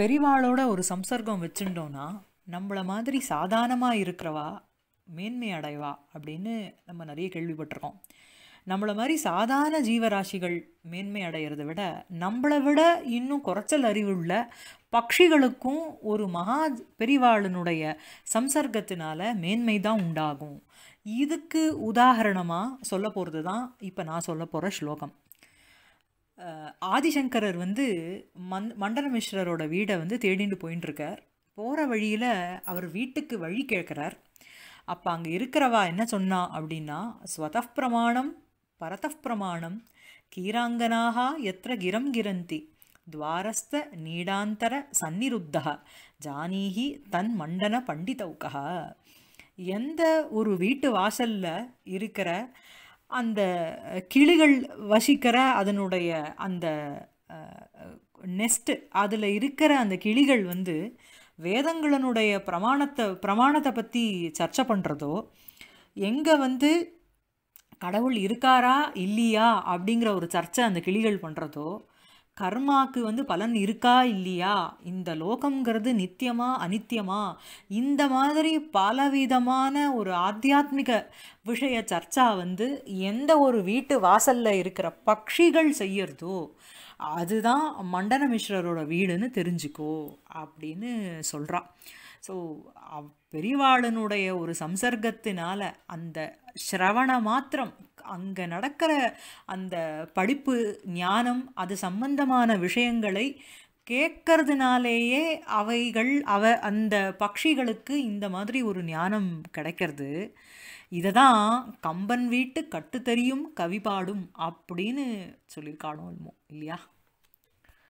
பெரிவாளோட ஒரு சம்சர்க்கம் வச்சுட்டோன்னா நம்மளை மாதிரி சாதாரணமாக இருக்கிறவா மேன்மை அடைவா அப்படின்னு நம்ம நிறைய கேள்விப்பட்டிருக்கோம் நம்மளை மாதிரி சாதாரண ஜீவராசிகள் மேன்மை அடைகிறத விட நம்மளை விட இன்னும் குறைச்சல் அறிவுள்ள பக்ஷிகளுக்கும் ஒரு மகா பெரிவாளனுடைய சம்சர்க்கத்தினால மேன்மை தான் உண்டாகும் இதுக்கு உதாகரணமாக சொல்ல போகிறது தான் இப்போ நான் சொல்ல போகிற ஸ்லோகம் ஆதிசங்கரர் வந்து மந் மண்டலமிஸ்வரரோட வீடை வந்து தேடிட்டு போயின்ட்டுருக்கார் போகிற வழியில் அவர் வீட்டுக்கு வழி கேட்குறார் அப்போ அங்கே இருக்கிறவா என்ன சொன்னா அப்படின்னா ஸ்வதப் பரதப்பிரமாணம் கீராங்கனாக எத்த கிரம் கிரந்தி துவாரஸ்த நீடாந்தர சந்நிருத்தா ஜானீகி தன் மண்டன பண்டிதவுக்கா எந்த ஒரு வீட்டு வாசலில் இருக்கிற அந்த கிளிகள் வசிக்கிற அதனுடைய அந்த நெஸ்ட்டு அதில் இருக்கிற அந்த கிளிகள் வந்து வேதங்களனுடைய பிரமாணத்தை பிரமாணத்தை பற்றி சர்ச்சை பண்ணுறதோ எங்கே வந்து கடவுள் இருக்காரா இல்லையா அப்படிங்கிற ஒரு சர்ச்சை அந்த கிளிகள் பண்ணுறதோ கர்மாக்கு வந்து பலன் இருக்கா இல்லையா இந்த லோகம்ங்கிறது நித்தியமா அனித்தியமா இந்த மாதிரி பலவிதமான ஒரு ஆத்தியாத்மிக விஷய சர்ச்சா வந்து எந்த ஒரு வீட்டு வாசலில் இருக்கிற பக்ஷிகள் செய்யறதோ அதுதான் மண்டன மிஸ்ரரோட வீடுன்னு தெரிஞ்சுக்கோ அப்படின்னு சொல்கிறான் ஸோ பெரியவாளனுடைய ஒரு சம்சர்க்கத்தினால் அந்த ஸ்ரவண மாத்திரம் அங்கே நடக்கிற அந்த படிப்பு ஞானம் அது சம்பந்தமான விஷயங்களை கேட்கறதுனாலேயே அவைகள் அவ அந்த பக்ஷிகளுக்கு இந்த மாதிரி ஒரு ஞானம் கிடைக்கிறது இதை தான் கம்பன் வீட்டு கட்டு தெரியும் கவி பாடும் அப்படின்னு சொல்லியிருக்கானோ இல்லையா